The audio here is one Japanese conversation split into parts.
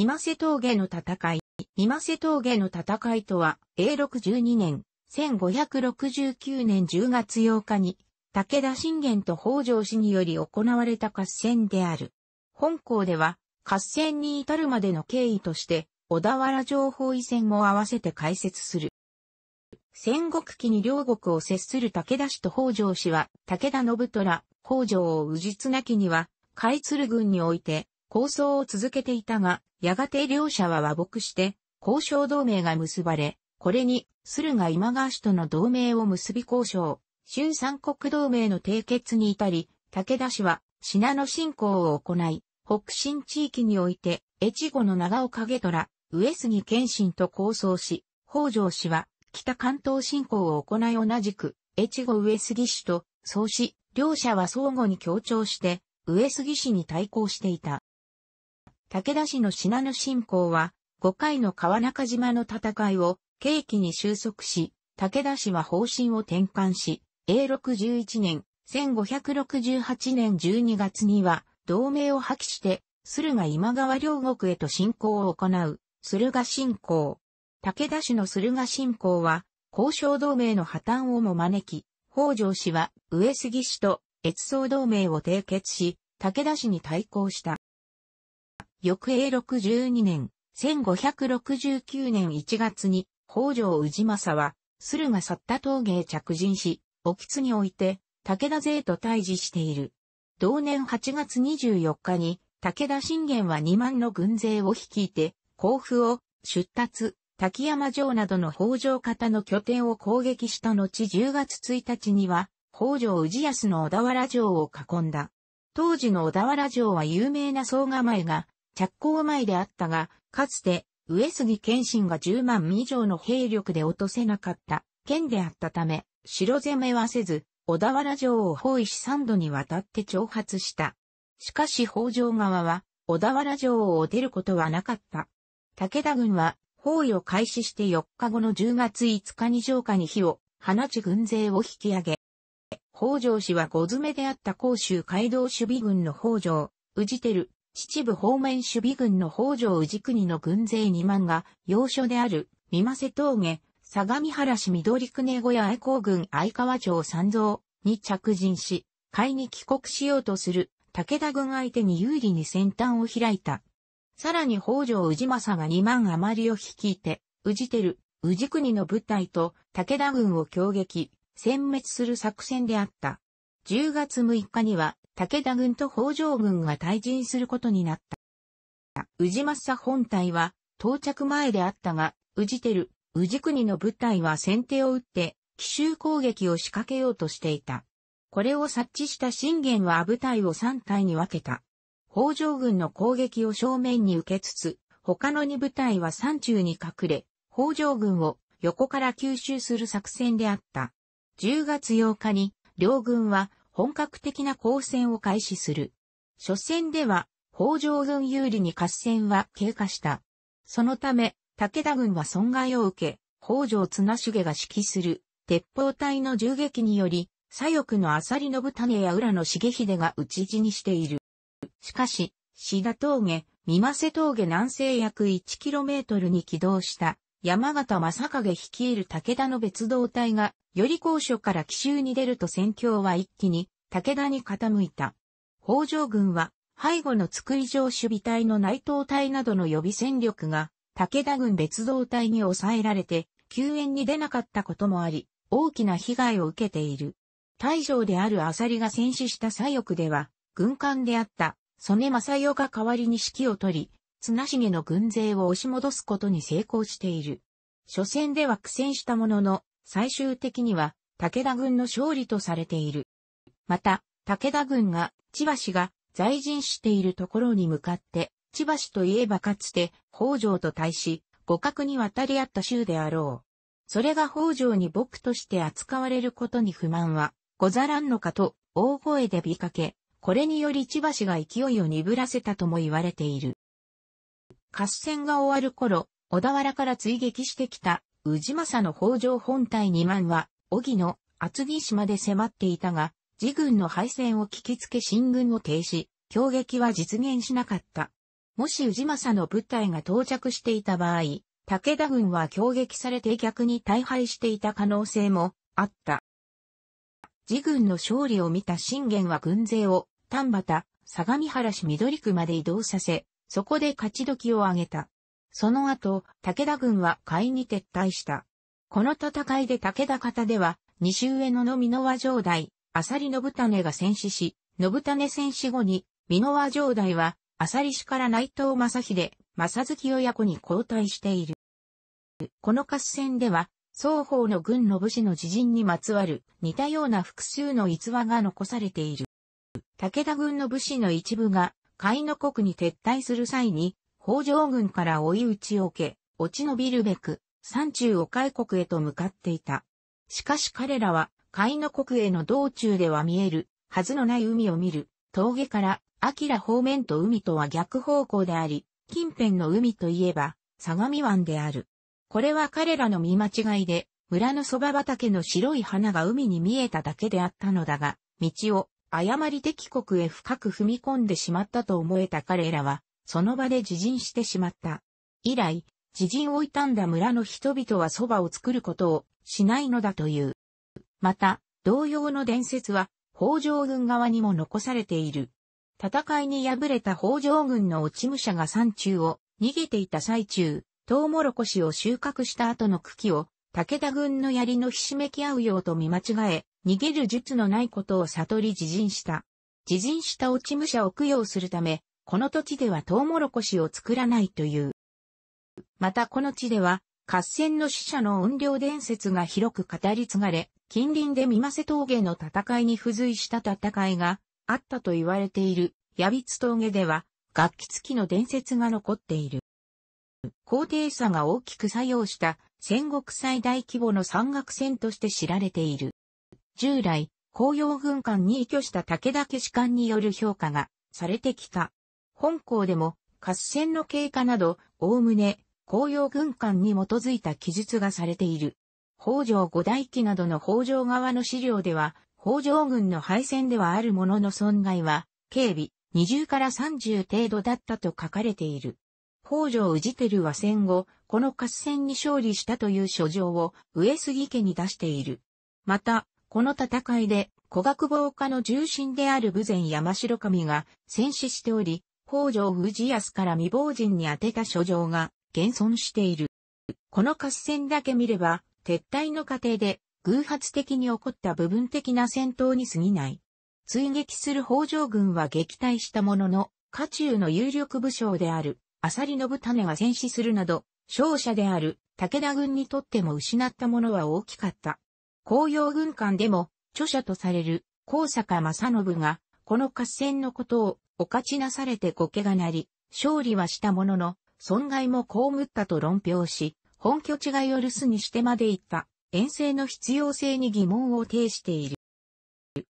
今瀬峠の戦い。今瀬峠の戦いとは、永禄12年、1569年10月8日に、武田信玄と北条氏により行われた合戦である。本校では、合戦に至るまでの経緯として、小田原城方位戦も合わせて解説する。戦国期に両国を接する武田氏と北条氏は、武田信虎、北条を氏綱期には、海鶴軍において、構想を続けていたが、やがて両者は和睦して、交渉同盟が結ばれ、これに、駿河今川氏との同盟を結び交渉、春三国同盟の締結に至り、武田氏は、信濃信仰を行い、北進地域において、越後の長岡家虎、上杉謙信と交渉し、北条氏は、北関東信仰を行い同じく、越後上杉氏と、そうし、両者は相互に協調して、上杉氏に対抗していた。武田氏の信濃侵攻は、5回の川中島の戦いを契機に収束し、武田氏は方針を転換し、永禄11年、1568年12月には、同盟を破棄して、駿河今川両国へと侵攻を行う、駿河侵攻。武田氏の駿河侵攻は、交渉同盟の破綻をも招き、北条氏は上杉氏と越総同盟を締結し、武田氏に対抗した。翌永6 2年、1569年1月に、北条氏政は、駿河去った峠へ着陣し、沖津において、武田勢と対峙している。同年8月24日に、武田信玄は2万の軍勢を率いて、甲府を、出立、滝山城などの北条方の拠点を攻撃した後10月1日には、北条氏康の小田原城を囲んだ。当時の小田原城は有名な総構が着工前であったが、かつて、上杉謙信が10万以上の兵力で落とせなかった県であったため、城攻めはせず、小田原城を包囲し3度にわたって挑発した。しかし北条側は、小田原城を出ることはなかった。武田軍は、包囲を開始して4日後の10月5日に城下に火を放ち軍勢を引き上げ、北条氏は五詰めであった甲州街道守備軍の北条、宇治てる、秩父方面守備軍の北条氏国の軍勢2万が、要所である、三瀬峠、相模原市緑久小屋愛好軍相川町三蔵に着陣し、海に帰国しようとする武田軍相手に有利に先端を開いた。さらに北条氏政が2万余りを率いて、氏てる、氏国の部隊と武田軍を攻撃、殲滅する作戦であった。10月6日には武田軍と北条軍が退陣することになった。宇治政本隊は到着前であったが、宇治てる、宇治国の部隊は先手を打って、奇襲攻撃を仕掛けようとしていた。これを察知した信玄は部隊を3隊に分けた。北条軍の攻撃を正面に受けつつ、他の2部隊は山中に隠れ、北条軍を横から吸収する作戦であった。10月8日に、両軍は本格的な交戦を開始する。初戦では、北条軍有利に合戦は経過した。そのため、武田軍は損害を受け、北条綱重が指揮する、鉄砲隊の銃撃により、左翼の浅利信種や浦野重秀が討ち死にしている。しかし、志田峠、三瀬峠南西約 1km に起動した、山形正影率いる武田の別動隊がより高所から奇襲に出ると戦況は一気に武田に傾いた。北条軍は背後の作り城守備隊の内藤隊などの予備戦力が武田軍別動隊に抑えられて救援に出なかったこともあり、大きな被害を受けている。大将であるサリが戦死した左翼では、軍艦であった曽根正代が代わりに指揮を取り、綱重の軍勢を押し戻すことに成功している。初戦では苦戦したものの、最終的には武田軍の勝利とされている。また、武田軍が千葉氏が在陣しているところに向かって、千葉氏といえばかつて北条と対し、互角に渡り合った州であろう。それが北条に僕として扱われることに不満は、ござらんのかと大声で見かけ、これにより千葉氏が勢いを鈍らせたとも言われている。合戦が終わる頃、小田原から追撃してきた氏政の北条本体2万は、荻野、厚木島で迫っていたが、自軍の敗戦を聞きつけ進軍を停止、攻撃は実現しなかった。もし氏政の部隊が到着していた場合、武田軍は攻撃されて逆に大敗していた可能性もあった。自軍の勝利を見た信玄は軍勢を丹畑、相模原市緑区まで移動させ、そこで勝ち時を挙げた。その後、武田軍は甲斐に撤退した。この戦いで武田方では、西上野の濃和城代、浅利信種が戦死し、信種戦死後に、濃和城代は、浅利氏から内藤正秀、正月親子に交代している。この合戦では、双方の軍の武士の知人にまつわる似たような複数の逸話が残されている。武田軍の武士の一部が、海の国に撤退する際に、北条軍から追い打ちを受け、落ち延びるべく、山中を海国へと向かっていた。しかし彼らは、海の国への道中では見える、はずのない海を見る、峠から、ら方面と海とは逆方向であり、近辺の海といえば、相模湾である。これは彼らの見間違いで、村のそば畑の白い花が海に見えただけであったのだが、道を誤り敵国へ深く踏み込んでしまったと思えた彼らは、その場で自陣してしまった。以来、自陣を傷んだ村の人々は蕎麦を作ることをしないのだという。また、同様の伝説は、北条軍側にも残されている。戦いに敗れた北条軍の落ち武者が山中を逃げていた最中、トウモロコシを収穫した後の茎を武田軍の槍のひしめき合うようと見間違え、逃げる術のないことを悟り自陣した。自陣した落ち武者を供養するため、この土地ではトウモロコシを作らないという。またこの地では、合戦の死者の怨霊伝説が広く語り継がれ、近隣で見ませ峠の戦いに付随した戦いがあったと言われている、矢ビツ峠では、楽器付きの伝説が残っている。高低差が大きく作用した戦国最大規模の山岳戦として知られている。従来、紅葉軍艦に依拠した武田家士官による評価がされてきた。本校でも合戦の経過など、おおむね、公用軍艦に基づいた記述がされている。北条五大記などの北条側の資料では、北条軍の敗戦ではあるものの損害は、警備20から30程度だったと書かれている。北条氏輝は戦後、この合戦に勝利したという書状を上杉家に出している。また、この戦いで、古学防家の重臣である武前山城上が戦死しており、北条氏康から未亡人に宛てた書状が現存している。この合戦だけ見れば、撤退の過程で偶発的に起こった部分的な戦闘に過ぎない。追撃する北条軍は撃退したものの、家中の有力武将である、浅利信種は戦死するなど、勝者である武田軍にとっても失ったものは大きかった。紅葉軍艦でも、著者とされる高坂正信が、この合戦のことをお勝ちなされてこけがなり、勝利はしたものの、損害も被ったと論評し、本拠地がよるすにしてまで行った、遠征の必要性に疑問を呈している。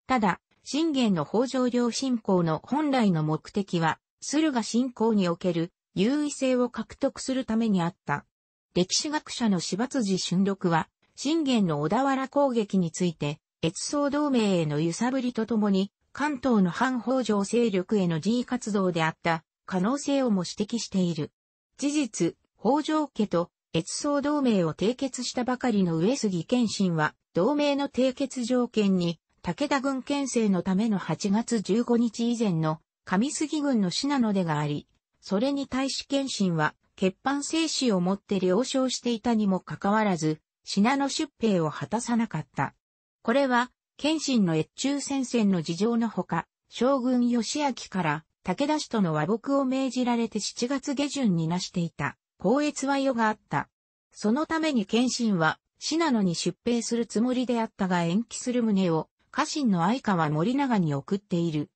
ただ、信玄の北条領信仰の本来の目的は、駿河信仰における優位性を獲得するためにあった。歴史学者の柴辻俊六は、信玄の小田原攻撃について、越僧同盟への揺さぶりとともに、関東の反北条勢力への自威活動であった可能性をも指摘している。事実、北条家と越総同盟を締結したばかりの上杉謙信は、同盟の締結条件に、武田軍建政のための8月15日以前の上杉軍の信濃でがあり、それに対し謙信は、欠板精子を持って了承していたにもかかわらず、信濃出兵を果たさなかった。これは、謙信の越中戦線の事情のほか、将軍義明から武田氏との和睦を命じられて7月下旬になしていた、高越和世があった。そのために謙信は、信濃に出兵するつもりであったが延期する旨を、家臣の相川森長に送っている。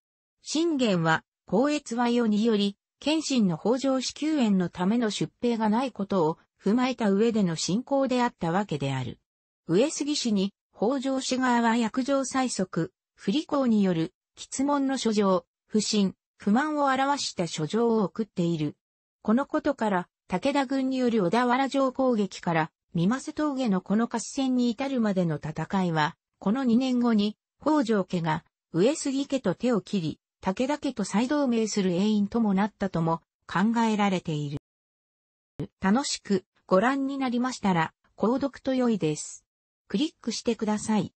信玄は、高越和世により、謙信の北条支給園のための出兵がないことを踏まえた上での進行であったわけである。上杉氏に北条氏側は約定最速、不履行による、質問の書状、不信、不満を表した書状を送っている。このことから、武田軍による小田原城攻撃から、三瀬峠のこの合戦に至るまでの戦いは、この2年後に、北条家が、上杉家と手を切り、武田家と再同盟する永遠ともなったとも考えられている。楽しくご覧になりましたら、購読と良いです。クリックしてください。